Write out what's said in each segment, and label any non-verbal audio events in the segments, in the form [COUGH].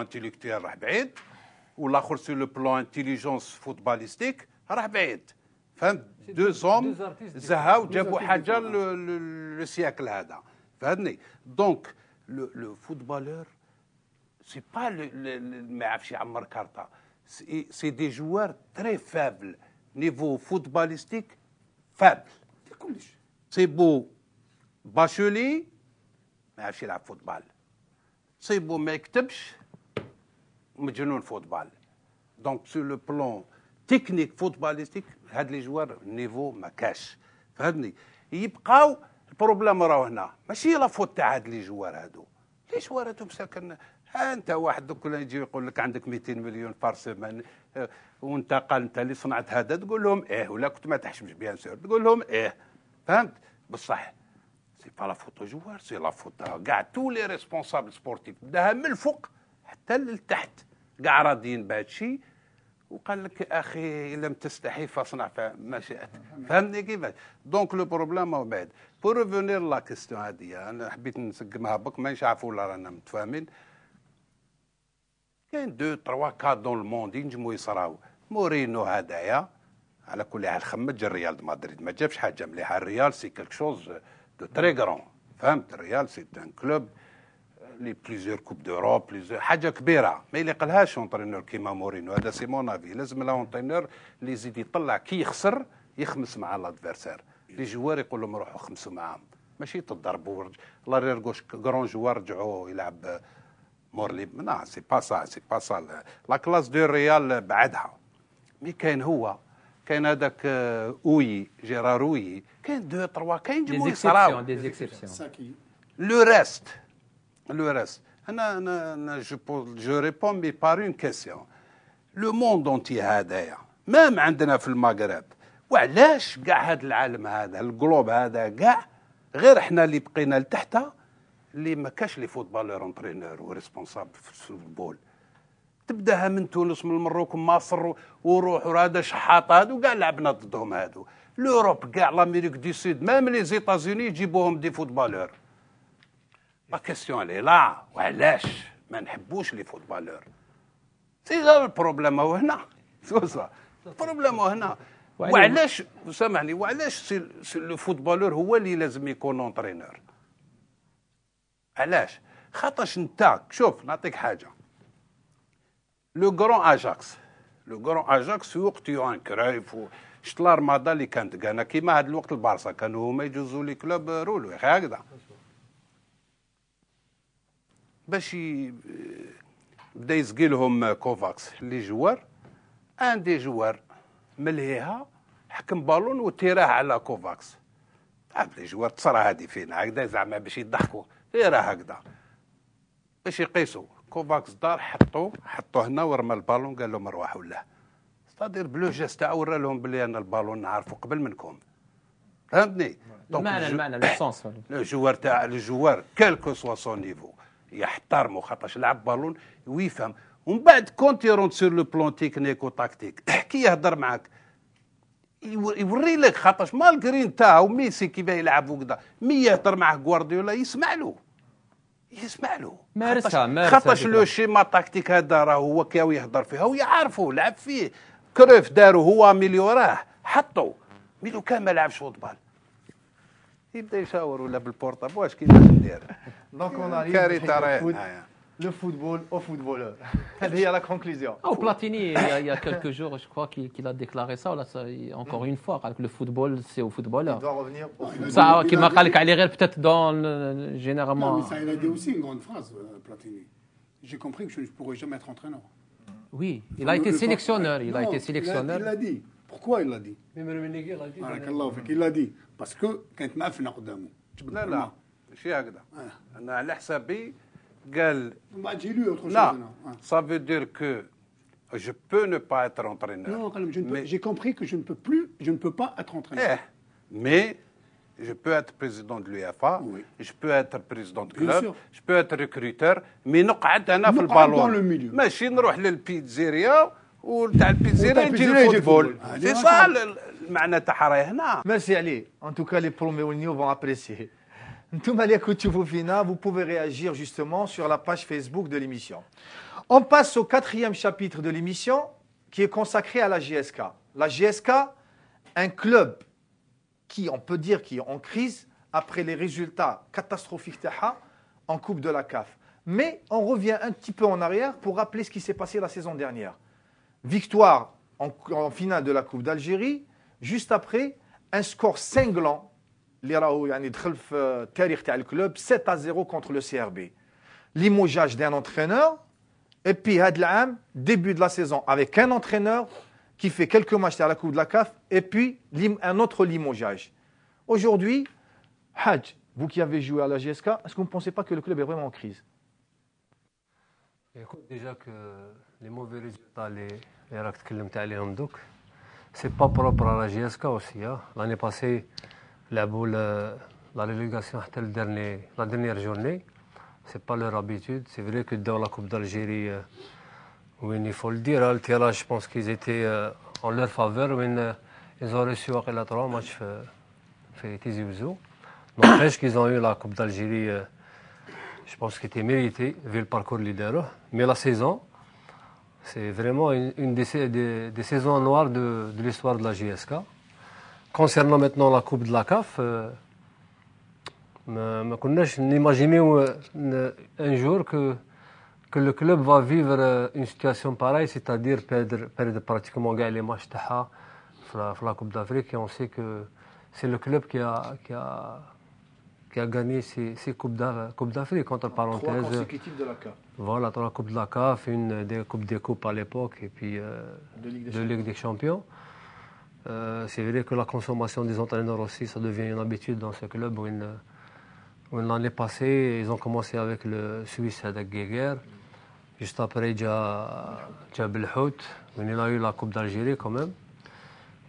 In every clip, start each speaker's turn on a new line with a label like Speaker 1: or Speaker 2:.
Speaker 1: intellectuel, Rahbaïd, ou l'autre sur le plan intelligence footballistique, Rahbaïd. deux hommes, Zaha ou Djabou Haja, le siècle là. Donc, le, footballeur, c'est pas le, un le Karta. C'est des joueurs très faibles, niveau footballistique faible. C'est beau Bachelet, mais il a football. C'est beau Mektebch, مجنون فوتبال دونك سو لو بلون تكنيك فوتباليستيك هاد لي جوار نيفو ما كاش فهمتني يبقاو البروبليم راهو هنا ماشي لا فوت تاع هاد لي جوار هادو لي جوار هادو مساكن انت واحد دوك يجي يقول لك عندك 200 مليون بار سيمان وانت قال انت اللي صنعت هذا تقول لهم ايه ولا كنت ما تحشمش بيان سور تقول لهم ايه فهمت بصح سي با لا فوت جوار سي لا فوت كاع تو لي ريسبونسابل سبورتيف بداها من الفوق حتى للتحت كاع راضيين بهذا الشيء وقال لك اخي لم تستحي فاصنع ما شئت فهمني كيفاش دونك لو بروبليم هو بعد بور ريفونير لا كيستيون هذه انا حبيت نسقمها بك ما عارف ولا رانا متفاهمين كاين دو تروا كا دون الموند ينجموا يصراو مورينو هذايا على كل حال خمج الريال دو مدريد ما جابش حاجه مليحه الريال سي كلك شوز دو تري غران فهمت الريال سي ان كلوب لي بليزيور كوب دوروب بليزيور حاجه كبيره ما يليقلهاش اونترينور كيما مورينو هذا سي مون افي لازم لاونترينور اللي يزيد يطلع كي يخسر يخمس مع لادفيرسير لي جوار يقول لهم روحوا خمسوا معاهم ماشي تضربوا لارير غوش كرون جوار رجعوا يلعب مورلي لا سي با سا سي با سا لا كلاس دو ريال بعدها مي كاين هو كاين هذاك آه، اوي جيرار اوي كاين دو تروا كاين جمهور صراو لو ريست le انا Je, جو ريبون مي بار اون question. لو موند اونتي هذايا مام عندنا في المغرب وعلاش كاع هذا العالم هذا الجلوب هذا كاع غير احنا اللي بقينا لتحت اللي ما كاش لي فوتبالور انترينور وريسبونسابل في الفوتبول تبداها من تونس من المروك مصر وروح هذا شحاط هادو كاع لعبنا ضدهم هادو لوروب كاع لامريك دي سود مام لي زيتازوني يجيبوهم دي فوتبالور لا كيسيون لي لا وعلاش ما نحبوش لي فوتبالور سي ذا البروبليم هو هنا سو سا البروبليم هو هنا وعلاش سامحني وعلاش لو فوتبالور هو اللي لازم يكون اونترينور علاش خاطرش انت شوف نعطيك حاجه لو غران اجاكس لو غران اجاكس وقت يوان كرايف شت الرماده اللي كانت كانا كيما هاد الوقت البارسا كانوا هما يجوزوا لي كلوب رولو هكذا باش بدا يسقي لهم كوفاكس اللي جوار ان دي جوار ملهيها حكم بالون وتيراه على كوفاكس عارف اه، لي جوار تصرا هادي فينا هكذا زعما باش يضحكوا غير هكذا باش يقيسوا كوفاكس دار حطوا حطوا هنا ورمى البالون قال لهم ارواحوا له ستادير بلو جيست تاعو ورا لهم بلي انا البالون نعرفه قبل منكم فهمتني المعنى المعنى لو سونس لو جوار تاع الجوار كالكو سوا سون نيفو يحترمو خاطرش لعب بالون ويفهم ومن بعد رونت سور لو بلون تكنيك وتاكتيك احكي يهضر معاك يوري لك خاطرش مالغري نتا وميسي كيفاه يلعب وكذا مي يهضر معاه غوارديولا يسمع له يسمع له مارسها مارسها خاطرش لو شيما تاكتيك هذا راه هو كاو يهضر فيها ويعرفوا لعب فيه كروف دارو هو مليوراه حطو ميلو كان ما لعبش فوتبال يبدا يشاور ولا بالبورطاب
Speaker 2: واش كيفاش ندير Donc on euh, arrive au ah, le football au footballeur. [LAUGHS] C'est a la conclusion. Au
Speaker 3: oh, Platini, il y, a, quelques jours, je crois qu'il a déclaré ça, là, encore une fois, le football, c'est au footballeur. Il doit revenir au ah, footballeur. Ça, qui m'a peut-être dans généralement. ça, il
Speaker 4: a dit aussi une grande phrase, euh, Platini. J'ai compris que je ne pourrais jamais être entraîneur. Oui, il a été sélectionneur. Il a été sélectionneur. Il l'a dit. Pourquoi il l'a dit
Speaker 1: Il
Speaker 4: l'a dit. Parce que quand il a fait un
Speaker 1: شيء هكذا انا على حسابي قال ça veut dire que je peux ne pas être entraîneur. Non,
Speaker 4: j'ai compris que je ne peux
Speaker 1: plus, je ne peux pas être entraîneur. Eh, mais je peux être président de l'UEFA, je peux être président de club, je peux être recruteur, mais nous dans le ballon. Dans le milieu. Mais si on roule à la pizzeria, وتاع البيتزيرا يجي الفوتبول سي سا
Speaker 2: المعنى تاعها là. merci Ali en tout cas les premiers ونيو vont apprécier vous pouvez réagir justement sur la page Facebook de l'émission. On passe au quatrième chapitre de l'émission qui est consacré à la GSK. La GSK, un club qui, on peut dire, qui est en crise après les résultats catastrophiques en Coupe de la CAF. Mais on revient un petit peu en arrière pour rappeler ce qui s'est passé la saison dernière. Victoire en finale de la Coupe d'Algérie, juste après un score cinglant اللي راهو يعني دخل في التاريخ تاع الكلوب 7 0 contre le CRB. ار d'un entraîneur Et puis, Hadlam, début de la saison avec un entraîneur qui fait quelques matchs à la Coupe de la CAF et puis un autre limogeage. Aujourd'hui, Hadj, vous qui avez joué à la GSK, est-ce que vous ne pensez pas que le club est vraiment en crise
Speaker 5: Écoute, déjà que les mauvais résultats, les les ce n'est pas propre à la GSK aussi. Hein. L'année passée, la boule, euh, la relégation la dernier, la dernière journée. c'est pas leur habitude. C'est vrai que dans la Coupe d'Algérie, euh, il faut le dire, je pense qu'ils étaient euh, en leur faveur. ils ont reçu à trois matchs fait pense qu'ils ont eu la Coupe d'Algérie, je pense qu'ils était mérités, vu le parcours leader. Mais la saison, c'est vraiment une, des, saisons noires de, de l'histoire de la JSK. Concernant maintenant la Coupe de la CAF, euh, euh, un jour que, que le club va vivre euh, une situation pareille, c'est-à-dire perdre, perdre pratiquement les matchs de la, Coupe d'Afrique. Et on sait que c'est le club qui a, qui a, gagné ces, ces Coupes d'Afrique, entre parenthèses. Trois consécutives de la CAF. de la CAF, une des Coupes des Coupes à l'époque, et puis euh, la Ligue des, Champions. Euh, c'est vrai que la consommation des entraîneurs aussi, ça devient une habitude dans ce club. Où une, où l'année passée, ils ont commencé avec le Suisse avec Geiger. Juste après, déjà Belhout. Il a eu la Coupe d'Algérie quand même.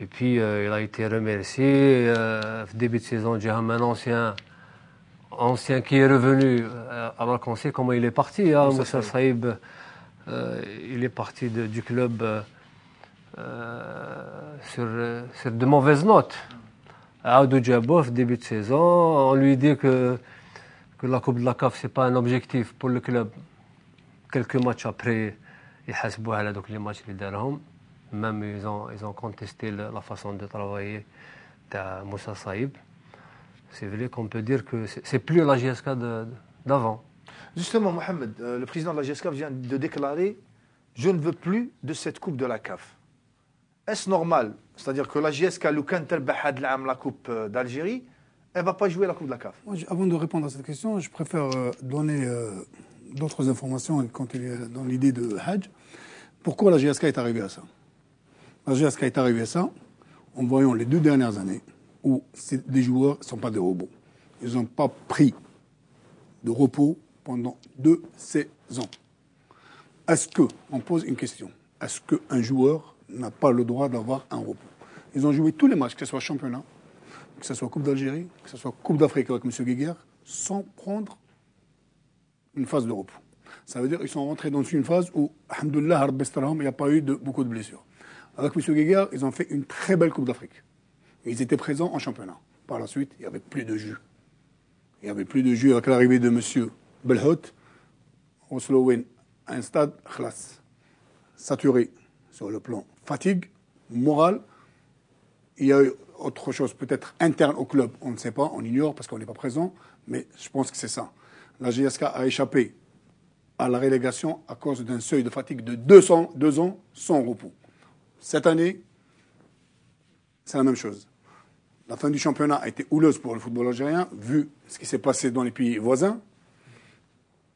Speaker 5: Et puis, euh, il a été remercié. au euh, début de saison, Jaham, un ancien, ancien qui est revenu, alors qu'on sait comment il est parti. Hein, Moussa Saïb, il est parti du club. Euh, sur, de mauvaises notes. Aoudou début de saison, on lui dit que, que la Coupe de la CAF, C'est n'est pas un objectif pour le club. Quelques matchs après, ils ont donc les matchs Même ils ils ont contesté la façon de travailler de Moussa Saïb. C'est vrai qu'on peut dire que c'est plus la GSK d'avant.
Speaker 2: Justement, Mohamed, euh, le président de la GSK vient de déclarer Je ne veux plus de cette Coupe de la CAF est-ce normal C'est-à-dire que la JSK, la Coupe euh, d'Algérie, elle ne va pas jouer la Coupe de la CAF. avant de
Speaker 4: répondre à cette question, je préfère euh, donner euh, d'autres informations dans l'idée de Hadj. Pourquoi la JSK est arrivée à ça La JSK est arrivée à ça en voyant les deux dernières années où les joueurs ne sont pas des robots. Ils n'ont pas pris de repos pendant deux saisons. Est-ce que, on pose une question Est-ce qu'un joueur n'a pas le droit d'avoir un repos. Ils ont joué tous les matchs, que ce soit championnat, que ce soit Coupe d'Algérie, que ce soit Coupe d'Afrique avec M. Guéguer, sans prendre une phase de repos. Ça veut dire qu'ils sont rentrés dans une phase où, alhamdoulilah, il n'y a pas eu beaucoup de blessures. Avec M. Guéguer, ils ont fait une très belle Coupe d'Afrique. Ils étaient présents en championnat. Par la suite, il n'y avait plus de jus. Il n'y avait plus de jus avec l'arrivée de M. Belhout, Oslo win un stade classe, saturé sur le plan fatigue morale. Il y a eu autre chose peut-être interne au club, on ne sait pas, on ignore parce qu'on n'est pas présent, mais je pense que c'est ça. La GSK a échappé à la relégation à cause d'un seuil de fatigue de 200, deux ans sans repos. Cette année, c'est la même chose. La fin du championnat a été houleuse pour le football algérien, vu ce qui s'est passé dans les pays voisins.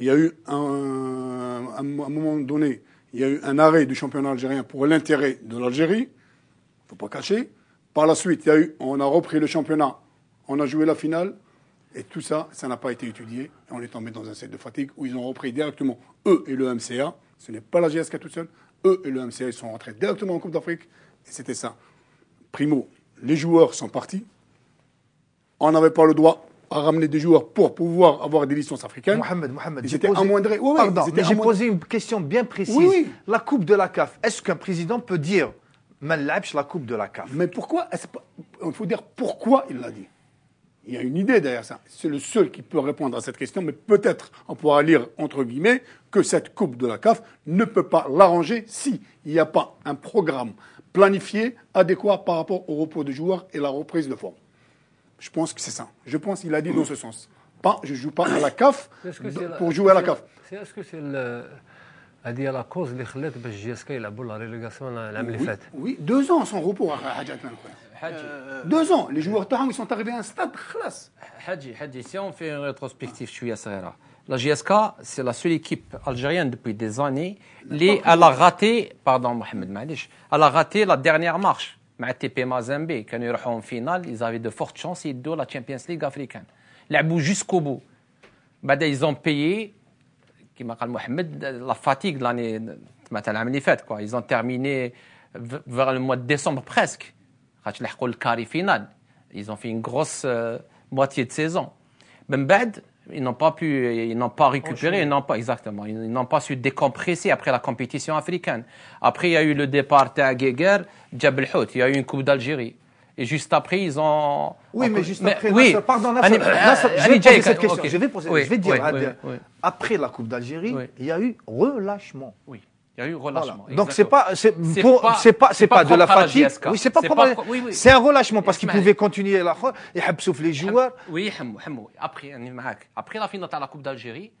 Speaker 4: Il y a eu, un moment donné, il y a eu un arrêt du championnat algérien pour l'intérêt de l'Algérie, il ne faut pas cacher. Par la suite, il y a eu, on a repris le championnat, on a joué la finale, et tout ça, ça n'a pas été étudié. Et on est tombé dans un set de fatigue où ils ont repris directement, eux et le MCA, ce n'est pas la GSK tout seul, eux et le MCA, ils sont rentrés directement en Coupe d'Afrique, et c'était ça. Primo, les joueurs sont partis, on n'avait pas le droit à ramener des joueurs
Speaker 2: pour pouvoir avoir des licences africaines. Mohamed, Mohamed, j'ai posé une question bien précise. La Coupe de la CAF, est-ce qu'un président peut dire Malabch la Coupe de la CAF Mais pourquoi Il faut dire pourquoi il l'a dit. Il y a une idée derrière ça. C'est le seul
Speaker 4: qui peut répondre à cette question, mais peut-être on pourra lire entre guillemets que cette Coupe de la CAF ne peut pas l'arranger si n'y a pas un programme planifié adéquat par rapport au repos des joueurs et la reprise de forme. Je pense que c'est ça. Je pense qu'il a dit mm. dans ce sens. je ne joue pas à la CAF pour jouer à la CAF.
Speaker 5: Est-ce que c'est le. A à la cause de la parce que a boule la relégation, la Oui,
Speaker 4: deux ans sans repos à ah, Hadjat euh, Deux ans, les joueurs de ils sont arrivés à un stade classe. Hadji, Hadji, si on fait
Speaker 3: une rétrospective, je suis à La GSK, c'est la seule équipe algérienne depuis des années. elle raté, pardon, Mohamed elle a raté la dernière marche. TP Mazembe, quand ils iront en finale, ils avaient de fortes chances de doivent la Champions League africaine. L'abou jusqu'au bout. ils ont payé, qui m'a dit Mohamed, la fatigue de l'année. Ils ont terminé vers le mois de décembre presque. Ils ont fait une grosse euh, moitié de saison ils n'ont pas pu, ils n'ont pas récupéré, ils n'ont pas, exactement, ils n'ont pas su décompresser après la compétition africaine. Après, il y a eu le départ à Geiger, el Hout, il y a eu une Coupe d'Algérie. Et juste après, ils ont.
Speaker 2: Oui, mais juste après, oui. pardon, je Je, vais je vais dire, après la Coupe d'Algérie, il y a eu relâchement. Oui. Il y a eu relâchement. Donc c'est pas c'est pas c'est pas, de la fatigue. Oui, c'est pas, pas C'est un relâchement parce qu'ils pouvaient continuer la et sauf les joueurs. Oui, après
Speaker 3: après la finale de la Coupe d'Algérie,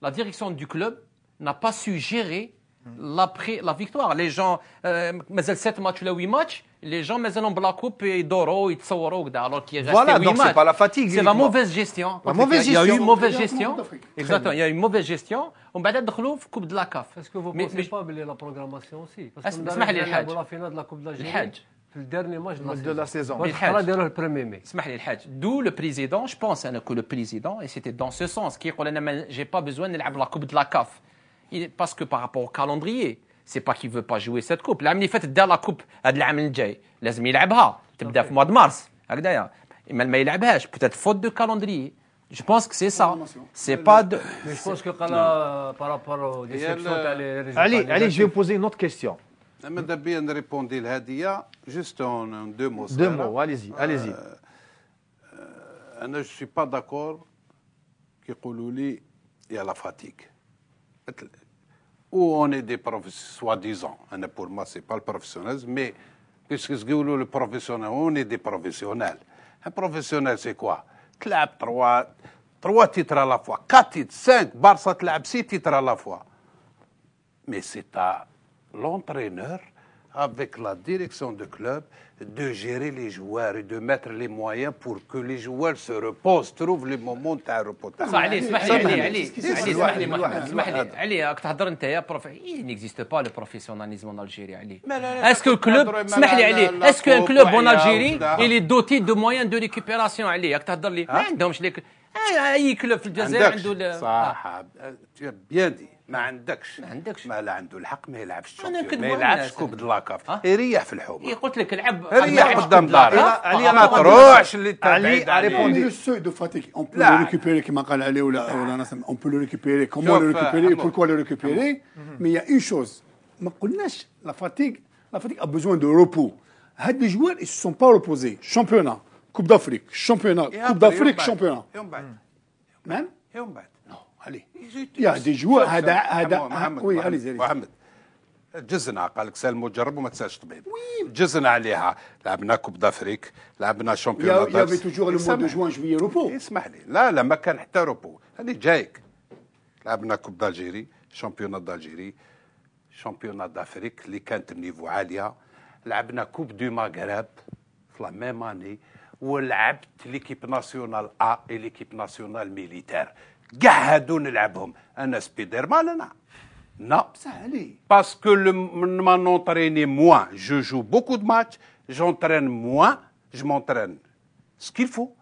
Speaker 3: la direction du club n'a pas su gérer hmm. la, la victoire. Les gens euh, mais 7 matchs ou 8 matchs les gens, mais ils la coupe et ils dorent, ils tsaurent, alors qu'il reste Voilà, donc c'est pas la fatigue. C'est la mauvaise gestion. La mauvaise gestion. Il y a eu une mauvaise gestion. Exactement, il y a eu une mauvaise gestion. On va aller dans coupe de la CAF. Est-ce que vous ne pensez
Speaker 5: pas la programmation aussi Parce que la finale de la Coupe de la le dernier match de la saison. le
Speaker 3: mai. D'où le président, je pense hein, que le président, et c'était dans ce sens, qui a dit n'ai pas besoin de la Coupe de la CAF. Parce que par rapport au calendrier, pas pas veut veut pas jouer coupe la Coupe اللي l'année la coupe كوب la العام de لازم يلعبها تبدا في اما ما Peut-être faute de calendrier. Je pense que c'est ça. C'est pas de.
Speaker 5: je pense que par rapport aux déceptions, euh,
Speaker 1: Allez, je vais
Speaker 2: poser une autre question.
Speaker 1: Ah, juste en deux mots. allez-y, euh, euh, Je ne suis pas d'accord y a la fatigue où on est des professionnels, soi-disant. Hein, pour moi, ce n'est pas le professionnel. mais puisque ce le professionnel, on est des professionnels. Un professionnel, c'est quoi Club trois, trois titres à la fois, quatre titres, cinq, Barça club, six titres à la fois. Mais c'est à l'entraîneur avec la direction du club de gérer les joueurs et de mettre les moyens pour que les joueurs se reposent, trouvent le moment de repos. صح علي
Speaker 3: il n'existe pas le professionnalisme en Algérie Est-ce que club, Est-ce qu'un club en Algérie il est doté de moyens de récupération Tu as
Speaker 1: bien tu as bien dit. ما نعم. عندكش ما عندكش ما لا عنده الحق ما يلعبش ما يلعبش كوب دلاكاف يريح في الحومه اي قلت لك العب يريح قدام دارك علي أه؟ ما أه؟ تروحش اللي علي ريبوندي لو
Speaker 4: سوي دو فاتيك اون بو لو ريكوبيري كيما قال علي ولا ولا ناس اون بو لو ريكوبيري كومون لو ريكوبيري بوركوا لو ريكوبيري مي يا اون شوز ما قلناش لا فاتيك لا فاتيك ا بوزوان دو روبو هاد لي جوار اي سون با روبوزي شامبيونان كوب دافريك شامبيونان كوب دافريك شامبيونان championnat
Speaker 1: يوم بعد يوم بعد علي يعني جوا هذا هذا وي علي محمد جزنا قال لك سال مجرب وما تسالش طبيب جزنا عليها لعبنا كوب دافريك لعبنا شامبيون يا بي توجور لو مو دو
Speaker 4: جوان جويي روبو اسمح لي
Speaker 1: لا لا ما كان حتى روبو هاني جايك لعبنا كوب دالجيري شامبيون دالجيري شامبيون دافريك اللي كانت النيفو عاليه لعبنا كوب دو ماغرب في لا ميم اني ولعبت ليكيب ناسيونال ا ليكيب ناسيونال ميليتير قعدوا un hein. Non, ça Parce que le, m'en moins. Je joue beaucoup de matchs, j'entraîne moins, je m'entraîne ce qu'il faut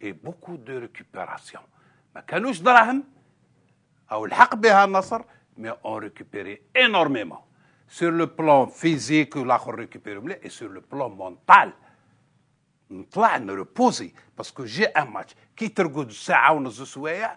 Speaker 1: et beaucoup de récupération. ما كانوش دراهم او الحق mais on récupère énormément sur le plan physique la récupération et sur le plan mental reposer parce que que un un qui qui est très سوايع